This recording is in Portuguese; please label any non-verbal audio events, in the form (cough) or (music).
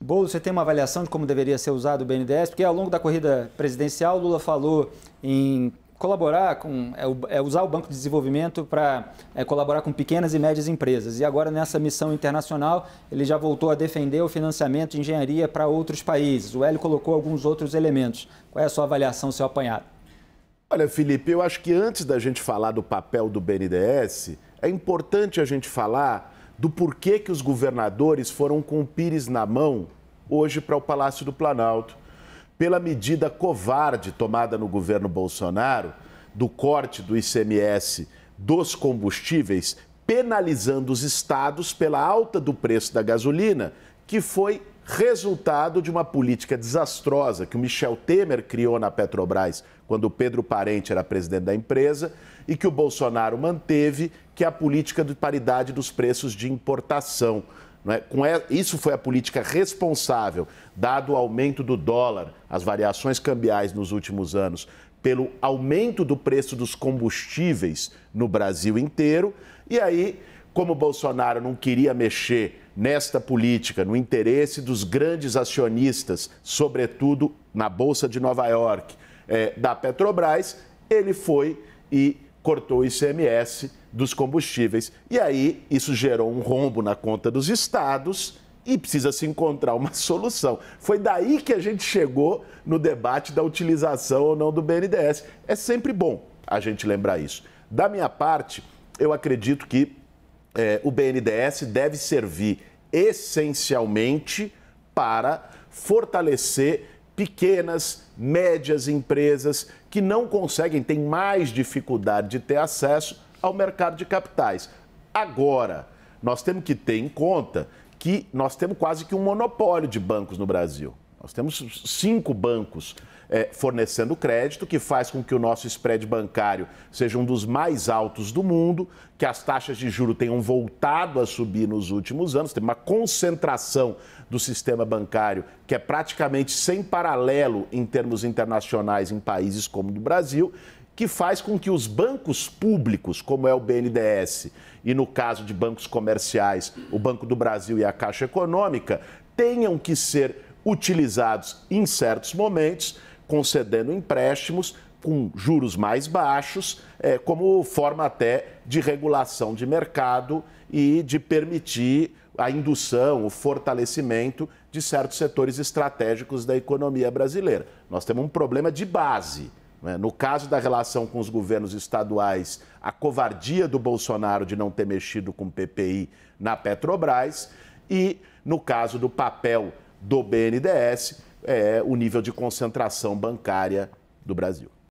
Boulos, você tem uma avaliação de como deveria ser usado o BNDES? Porque ao longo da corrida presidencial, Lula falou em colaborar com, é, é usar o Banco de Desenvolvimento para é, colaborar com pequenas e médias empresas. E agora, nessa missão internacional, ele já voltou a defender o financiamento de engenharia para outros países. O Hélio colocou alguns outros elementos. Qual é a sua avaliação, seu apanhado? Olha, Felipe, eu acho que antes da gente falar do papel do BNDES, é importante a gente falar do porquê que os governadores foram com o Pires na mão hoje para o Palácio do Planalto, pela medida covarde tomada no governo Bolsonaro do corte do ICMS dos combustíveis, penalizando os estados pela alta do preço da gasolina, que foi resultado de uma política desastrosa que o Michel Temer criou na Petrobras quando o Pedro Parente era presidente da empresa e que o Bolsonaro manteve, que é a política de paridade dos preços de importação. É? Isso foi a política responsável, dado o aumento do dólar, as variações cambiais nos últimos anos, pelo aumento do preço dos combustíveis no Brasil inteiro. E aí, como Bolsonaro não queria mexer nesta política, no interesse dos grandes acionistas, sobretudo na Bolsa de Nova York, é, da Petrobras, ele foi e cortou o ICMS dos combustíveis. E aí isso gerou um rombo na conta dos estados e precisa se encontrar uma (laughs) solução. Foi daí que a gente chegou no debate da utilização ou não do BNDES. É sempre bom a gente lembrar isso. Da minha parte, eu acredito que é, o BNDES deve servir essencialmente para fortalecer pequenas, médias empresas que não conseguem, têm mais dificuldade de ter acesso ao mercado de capitais. Agora, nós temos que ter em conta que nós temos quase que um monopólio de bancos no Brasil. Nós temos cinco bancos é, fornecendo crédito, que faz com que o nosso spread bancário seja um dos mais altos do mundo, que as taxas de juro tenham voltado a subir nos últimos anos, tem uma concentração do sistema bancário que é praticamente sem paralelo em termos internacionais em países como o Brasil, que faz com que os bancos públicos, como é o BNDES, e no caso de bancos comerciais, o Banco do Brasil e a Caixa Econômica, tenham que ser utilizados em certos momentos, concedendo empréstimos com juros mais baixos, é, como forma até de regulação de mercado e de permitir a indução, o fortalecimento de certos setores estratégicos da economia brasileira. Nós temos um problema de base. Né? No caso da relação com os governos estaduais, a covardia do Bolsonaro de não ter mexido com o PPI na Petrobras e, no caso do papel do BNDES é o nível de concentração bancária do Brasil.